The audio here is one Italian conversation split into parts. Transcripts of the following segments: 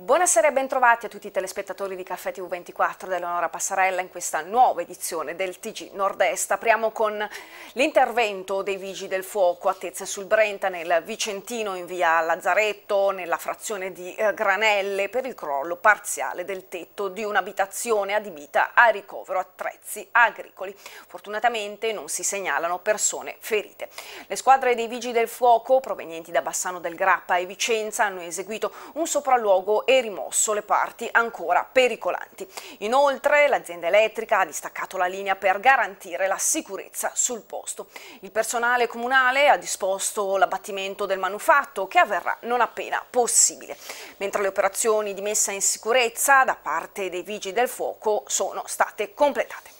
Buonasera e bentrovati a tutti i telespettatori di Caffè TV24 dell'Onora Passarella in questa nuova edizione del TG Nord-Est. Apriamo con l'intervento dei Vigili del Fuoco a Tezze sul Brenta, nel Vicentino, in via Lazzaretto, nella frazione di eh, Granelle per il crollo parziale del tetto di un'abitazione adibita a ricovero attrezzi agricoli. Fortunatamente non si segnalano persone ferite. Le squadre dei Vigili del Fuoco provenienti da Bassano del Grappa e Vicenza hanno eseguito un sopralluogo e rimosso le parti ancora pericolanti. Inoltre l'azienda elettrica ha distaccato la linea per garantire la sicurezza sul posto. Il personale comunale ha disposto l'abbattimento del manufatto che avverrà non appena possibile, mentre le operazioni di messa in sicurezza da parte dei vigili del fuoco sono state completate.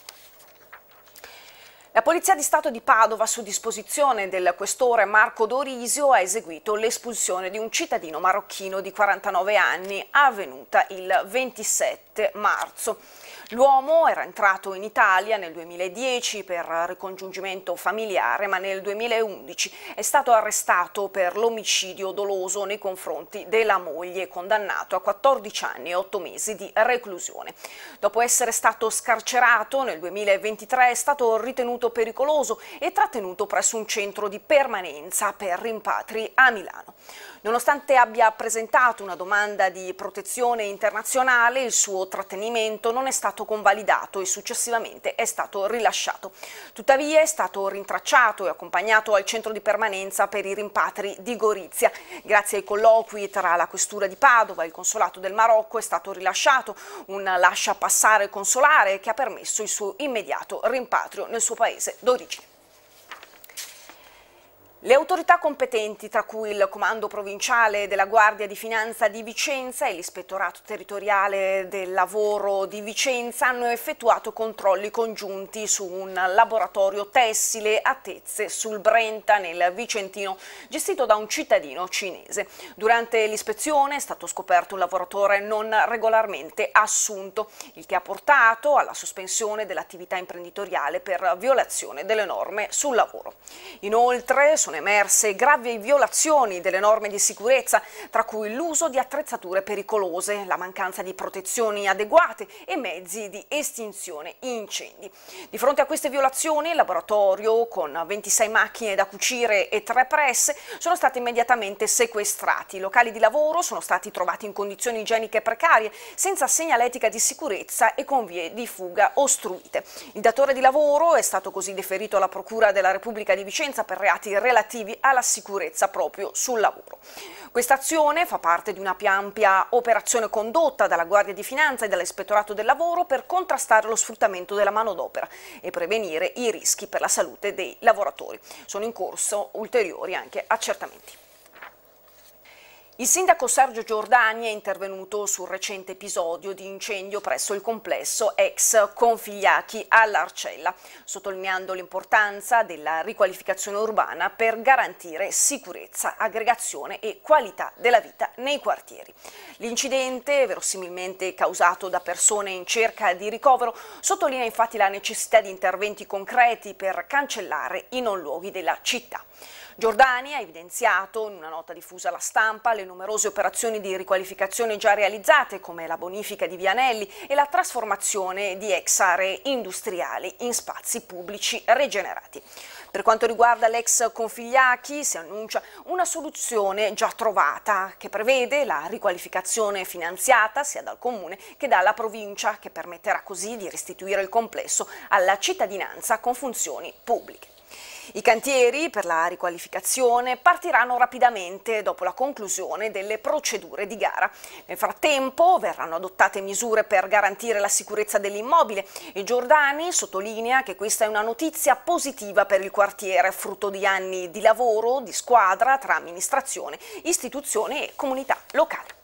La Polizia di Stato di Padova, su disposizione del questore Marco Dorisio, ha eseguito l'espulsione di un cittadino marocchino di 49 anni, avvenuta il 27 marzo. L'uomo era entrato in Italia nel 2010 per ricongiungimento familiare, ma nel 2011 è stato arrestato per l'omicidio doloso nei confronti della moglie, condannato a 14 anni e 8 mesi di reclusione. Dopo essere stato scarcerato nel 2023 è stato ritenuto pericoloso e trattenuto presso un centro di permanenza per rimpatri a Milano. Nonostante abbia presentato una domanda di protezione internazionale, il suo trattenimento non è stato convalidato e successivamente è stato rilasciato. Tuttavia è stato rintracciato e accompagnato al centro di permanenza per i rimpatri di Gorizia. Grazie ai colloqui tra la questura di Padova e il consolato del Marocco è stato rilasciato un lascia passare consolare che ha permesso il suo immediato rimpatrio nel suo paese d'origine. Le autorità competenti, tra cui il Comando Provinciale della Guardia di Finanza di Vicenza e l'Ispettorato Territoriale del Lavoro di Vicenza, hanno effettuato controlli congiunti su un laboratorio tessile a Tezze sul Brenta nel Vicentino, gestito da un cittadino cinese. Durante l'ispezione è stato scoperto un lavoratore non regolarmente assunto, il che ha portato alla sospensione dell'attività imprenditoriale per violazione delle norme sul lavoro. Inoltre, sono emerse gravi violazioni delle norme di sicurezza, tra cui l'uso di attrezzature pericolose, la mancanza di protezioni adeguate e mezzi di estinzione incendi. Di fronte a queste violazioni, il laboratorio con 26 macchine da cucire e 3 presse sono stati immediatamente sequestrati. I locali di lavoro sono stati trovati in condizioni igieniche precarie, senza segnaletica di sicurezza e con vie di fuga ostruite. Il datore di lavoro è stato così deferito alla Procura della Repubblica di Vicenza per reati relativi relativi alla sicurezza proprio sul lavoro. Questa azione fa parte di una più ampia operazione condotta dalla Guardia di Finanza e dall'Ispettorato del Lavoro per contrastare lo sfruttamento della manodopera e prevenire i rischi per la salute dei lavoratori. Sono in corso ulteriori anche accertamenti. Il sindaco Sergio Giordani è intervenuto sul recente episodio di incendio presso il complesso ex Configliachi all'Arcella, sottolineando l'importanza della riqualificazione urbana per garantire sicurezza, aggregazione e qualità della vita nei quartieri. L'incidente, verosimilmente causato da persone in cerca di ricovero, sottolinea infatti la necessità di interventi concreti per cancellare i non luoghi della città. Giordani ha evidenziato in una nota diffusa alla stampa le numerose operazioni di riqualificazione già realizzate come la bonifica di Vianelli e la trasformazione di ex aree industriali in spazi pubblici regenerati. Per quanto riguarda l'ex Configliachi si annuncia una soluzione già trovata che prevede la riqualificazione finanziata sia dal comune che dalla provincia che permetterà così di restituire il complesso alla cittadinanza con funzioni pubbliche. I cantieri per la riqualificazione partiranno rapidamente dopo la conclusione delle procedure di gara. Nel frattempo verranno adottate misure per garantire la sicurezza dell'immobile e Giordani sottolinea che questa è una notizia positiva per il quartiere, frutto di anni di lavoro, di squadra tra amministrazione, istituzione e comunità locale.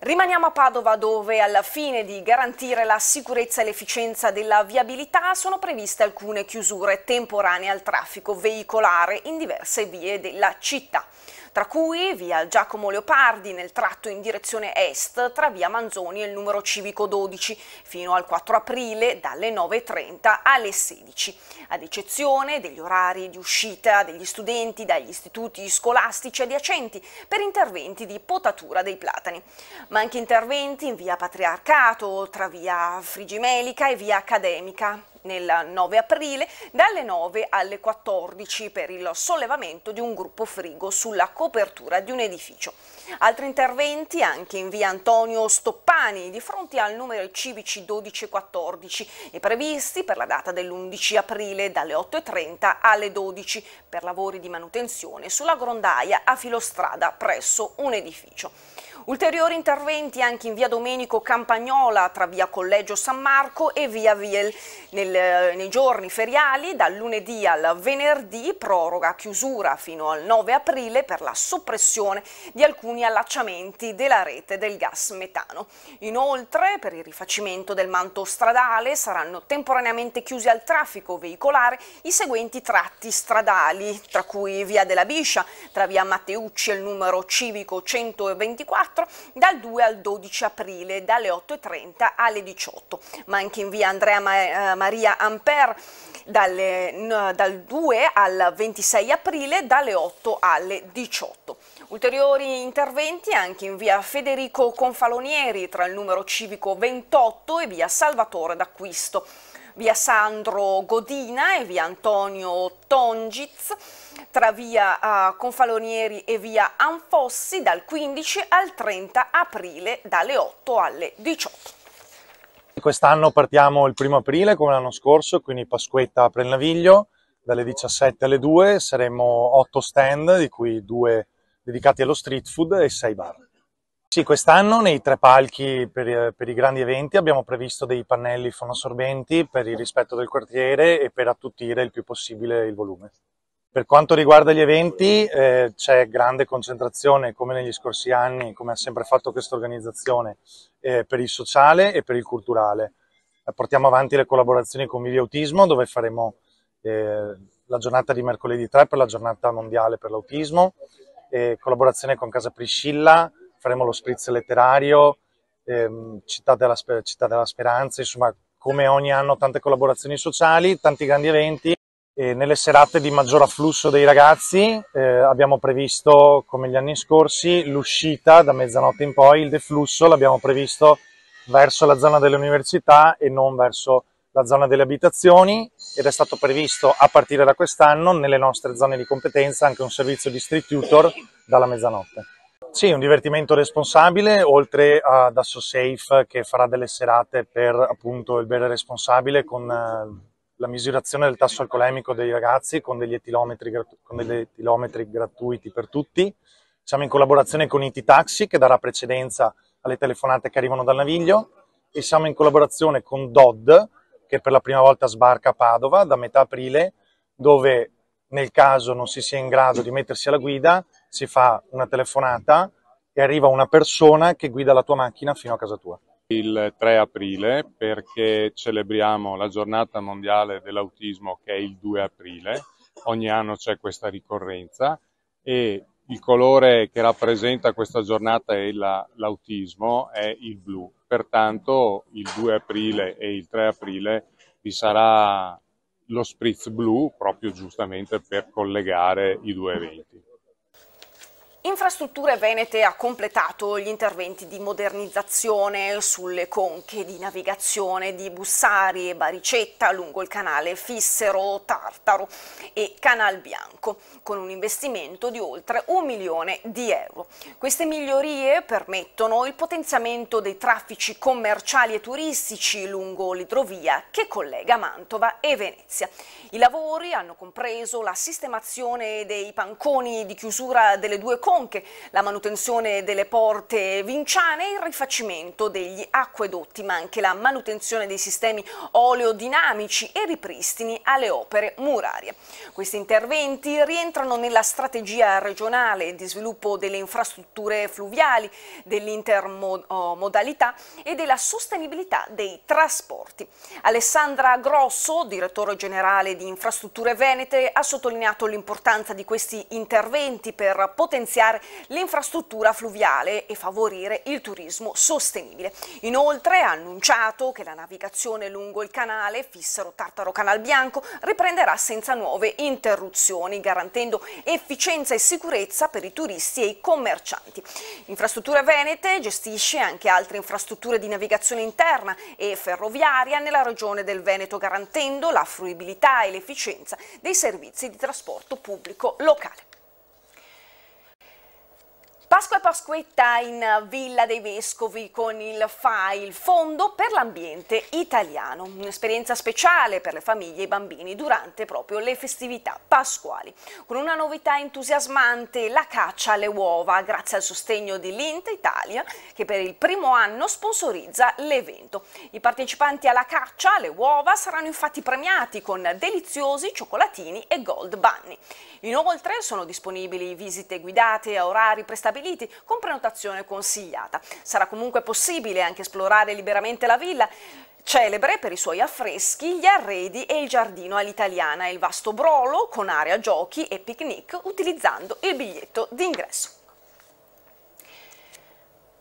Rimaniamo a Padova dove alla fine di garantire la sicurezza e l'efficienza della viabilità sono previste alcune chiusure temporanee al traffico veicolare in diverse vie della città tra cui via Giacomo Leopardi nel tratto in direzione est tra via Manzoni e il numero civico 12 fino al 4 aprile dalle 9.30 alle 16, ad eccezione degli orari di uscita degli studenti dagli istituti scolastici adiacenti per interventi di potatura dei platani, ma anche interventi in via Patriarcato, tra via Frigimelica e via Accademica, nel 9 aprile dalle 9 alle 14 per il sollevamento di un gruppo frigo sulla copertura di un edificio. Altri interventi anche in via Antonio Stoppani di fronte al numero civici 1214 e previsti per la data dell'11 aprile dalle 8.30 alle 12 per lavori di manutenzione sulla grondaia a filostrada presso un edificio. Ulteriori interventi anche in via Domenico Campagnola tra via Collegio San Marco e via Viel. Nelle il, eh, nei giorni feriali dal lunedì al venerdì proroga chiusura fino al 9 aprile per la soppressione di alcuni allacciamenti della rete del gas metano. Inoltre per il rifacimento del manto stradale saranno temporaneamente chiusi al traffico veicolare i seguenti tratti stradali tra cui via della Biscia, tra via Matteucci e il numero civico 124 dal 2 al 12 aprile dalle 8.30 alle 18 ma anche in via Andrea eh, Maria categoria Amper dalle, dal 2 al 26 aprile dalle 8 alle 18. Ulteriori interventi anche in via Federico Confalonieri tra il numero civico 28 e via Salvatore d'Acquisto via Sandro Godina e via Antonio Tongiz, tra via Confalonieri e via Anfossi dal 15 al 30 aprile dalle 8 alle 18. Quest'anno partiamo il primo aprile come l'anno scorso, quindi Pasquetta a Prelnaviglio, dalle 17 alle 2 saremo 8 stand, di cui 2 dedicati allo street food e 6 bar. Sì, quest'anno nei tre palchi per, per, i grandi eventi abbiamo previsto dei pannelli fonosorbenti per il rispetto del quartiere e per attutire il più possibile il volume. Per quanto riguarda gli eventi eh, c'è grande concentrazione, come negli scorsi anni, come ha sempre fatto questa organizzazione, eh, per il sociale e per il culturale. Eh, portiamo avanti le collaborazioni con Vivi Autismo, dove faremo eh, la giornata di mercoledì 3 per la giornata mondiale per l'autismo, collaborazione con Casa Priscilla, faremo lo spritz letterario, ehm, Città, della Città della Speranza, insomma come ogni anno tante collaborazioni sociali, tanti grandi eventi e nelle serate di maggior afflusso dei ragazzi eh, abbiamo previsto, come gli anni scorsi, l'uscita da mezzanotte in poi, il deflusso l'abbiamo previsto verso la zona delle università e non verso la zona delle abitazioni ed è stato previsto a partire da quest'anno nelle nostre zone di competenza anche un servizio di street tutor dalla mezzanotte. Sì, un divertimento responsabile, oltre ad AssoSafe che farà delle serate per appunto il bere responsabile con eh, la misurazione del tasso alcolemico dei ragazzi con degli etilometri, con degli etilometri gratuiti per tutti. Siamo in collaborazione con IT Taxi che darà precedenza alle telefonate che arrivano dal Naviglio e siamo in collaborazione con DOD che per la prima volta sbarca a Padova da metà aprile dove nel caso non si sia in grado di mettersi alla guida si fa una telefonata e arriva una persona che guida la tua macchina fino a casa tua il 3 aprile perché celebriamo la giornata mondiale dell'autismo che è il 2 aprile, ogni anno c'è questa ricorrenza e il colore che rappresenta questa giornata e l'autismo la, è il blu, pertanto il 2 aprile e il 3 aprile vi sarà lo spritz blu proprio giustamente per collegare i due eventi. Infrastrutture Venete ha completato gli interventi di modernizzazione sulle conche di navigazione di Bussari e Baricetta lungo il canale Fissero, Tartaro e Canal Bianco, con un investimento di oltre un milione di euro. Queste migliorie permettono il potenziamento dei traffici commerciali e turistici lungo l'idrovia che collega Mantova e Venezia. I lavori hanno compreso la sistemazione dei panconi di chiusura delle due conche Tronche, la manutenzione delle porte vinciane, il rifacimento degli acquedotti, ma anche la manutenzione dei sistemi oleodinamici e ripristini alle opere murarie. Questi interventi rientrano nella strategia regionale di sviluppo delle infrastrutture fluviali, dell'intermodalità e della sostenibilità dei trasporti. Alessandra Grosso, direttore generale di Infrastrutture Venete, ha sottolineato l'importanza di questi interventi per potenziare potenziare l'infrastruttura fluviale e favorire il turismo sostenibile. Inoltre ha annunciato che la navigazione lungo il canale Fissero Tartaro Canal Bianco riprenderà senza nuove interruzioni, garantendo efficienza e sicurezza per i turisti e i commercianti. Infrastrutture Venete gestisce anche altre infrastrutture di navigazione interna e ferroviaria nella regione del Veneto, garantendo la fruibilità e l'efficienza dei servizi di trasporto pubblico locale. Pasqua e Pasquetta in Villa dei Vescovi con il FAI, il Fondo per l'Ambiente Italiano, un'esperienza speciale per le famiglie e i bambini durante proprio le festività pasquali. Con una novità entusiasmante, la caccia alle uova, grazie al sostegno di Lint Italia che per il primo anno sponsorizza l'evento. I partecipanti alla caccia alle uova saranno infatti premiati con deliziosi cioccolatini e gold bunny. Inoltre sono disponibili visite guidate a orari prestabiliti stabiliti con prenotazione consigliata. Sarà comunque possibile anche esplorare liberamente la villa Celebre per i suoi affreschi, gli arredi e il giardino all'italiana il vasto brolo con area giochi e picnic utilizzando il biglietto d'ingresso.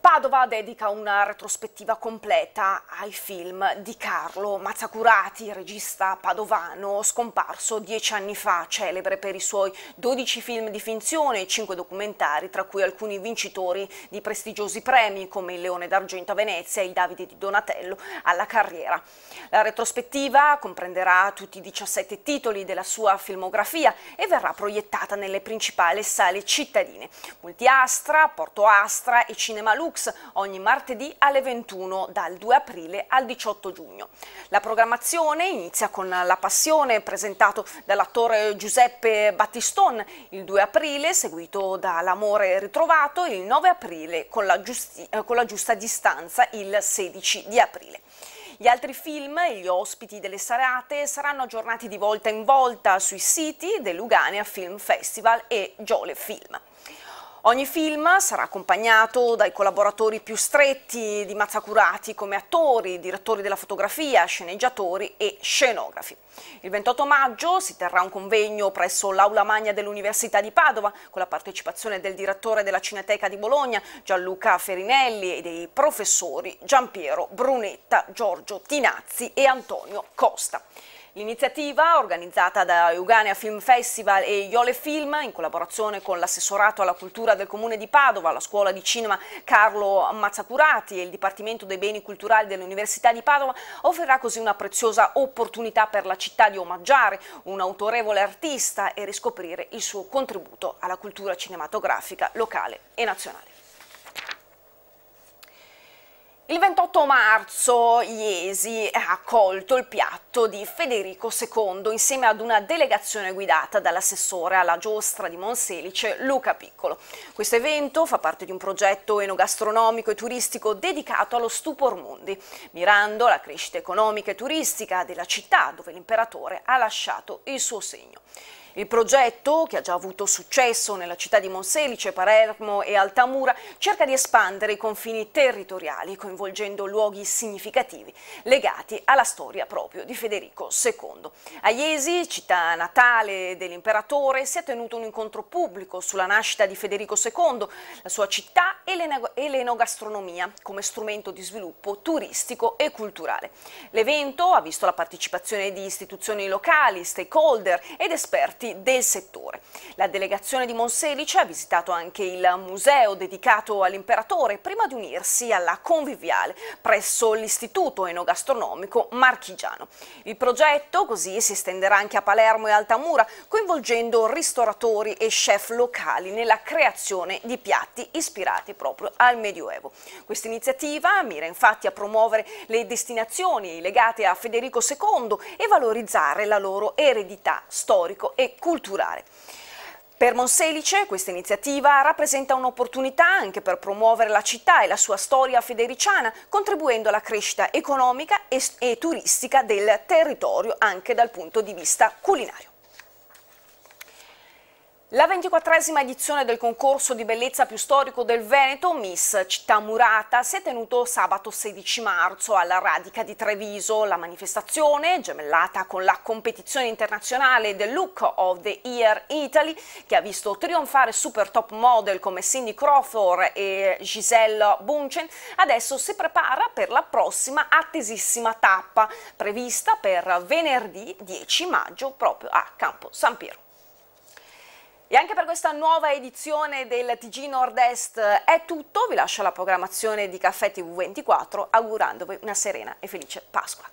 Padova dedica una retrospettiva completa ai film di Carlo Mazzacurati, regista padovano scomparso dieci anni fa, celebre per i suoi 12 film di finzione e 5 documentari, tra cui alcuni vincitori di prestigiosi premi come il Leone d'Argento a Venezia e il Davide di Donatello alla carriera. La retrospettiva comprenderà tutti i 17 titoli della sua filmografia e verrà proiettata nelle principali sale cittadine, Multiastra, Porto Astra e Cinema Lux Talks ogni martedì alle 21 dal 2 aprile al 18 giugno. La programmazione inizia con La Passione presentato dall'attore Giuseppe Battiston il 2 aprile, seguito da L'Amore ritrovato il 9 aprile con la, eh, con la giusta distanza il 16 di aprile. Gli altri film e gli ospiti delle serate saranno aggiornati di volta in volta sui siti del Lugania Film Festival e Giole Film. Ogni film sarà accompagnato dai collaboratori più stretti di Mazzacurati come attori, direttori della fotografia, sceneggiatori e scenografi. Il 28 maggio si terrà un convegno presso l'Aula Magna dell'Università di Padova con la partecipazione del direttore della Cineteca di Bologna Gianluca Ferinelli e dei professori Giampiero Brunetta, Giorgio Tinazzi e Antonio Costa. L'iniziativa, organizzata da Euganea Film Festival e Iole Film, in collaborazione con l'assessorato alla cultura del comune di Padova, la scuola di cinema Carlo Mazzacurati e il Dipartimento dei Beni Culturali dell'Università di Padova, offrirà così una preziosa opportunità per la città di omaggiare un autorevole artista e riscoprire il suo contributo alla cultura cinematografica locale e nazionale. Il 28 marzo Iesi ha accolto il piatto di Federico II insieme ad una delegazione guidata dall'assessore alla giostra di Monselice Luca Piccolo. Questo evento fa parte di un progetto enogastronomico e turistico dedicato allo Stupor Mundi, mirando alla crescita economica e turistica della città dove l'imperatore ha lasciato il suo segno. Il progetto, che ha già avuto successo nella città di Monselice, Palermo e Altamura, cerca di espandere i confini territoriali coinvolgendo luoghi significativi legati alla storia proprio di Federico II. A Iesi, città natale dell'imperatore, si è tenuto un incontro pubblico sulla nascita di Federico II, la sua città e l'enogastronomia come strumento di sviluppo turistico e culturale. L'evento ha visto la partecipazione di istituzioni locali, stakeholder ed esperti artisti del settore. La delegazione di Monselice ha visitato anche il museo dedicato all'imperatore prima di unirsi alla conviviale presso l'Istituto Enogastronomico Marchigiano. Il progetto così si estenderà anche a Palermo e Altamura, coinvolgendo ristoratori e chef locali nella creazione di piatti ispirati proprio al Medioevo. Questa iniziativa mira infatti a promuovere le destinazioni legate a Federico II e valorizzare la loro eredità storico e culturale. Per Monselice questa iniziativa rappresenta un'opportunità anche per promuovere la città e la sua storia federiciana, contribuendo alla crescita economica e, e turistica del territorio anche dal punto di vista culinario. La ventiquattresima edizione del concorso di bellezza più storico del Veneto, Miss Città Murata, si è tenuto sabato 16 marzo alla Radica di Treviso. La manifestazione, gemellata con la competizione internazionale del Look of the Year Italy, che ha visto trionfare super top model come Cindy Crawford e Giselle Bunchen, adesso si prepara per la prossima attesissima tappa, prevista per venerdì 10 maggio proprio a Campo San Piero. E anche per questa nuova edizione del TG Nord-Est è tutto, vi lascio la programmazione di Caffè TV24 augurandovi una serena e felice Pasqua.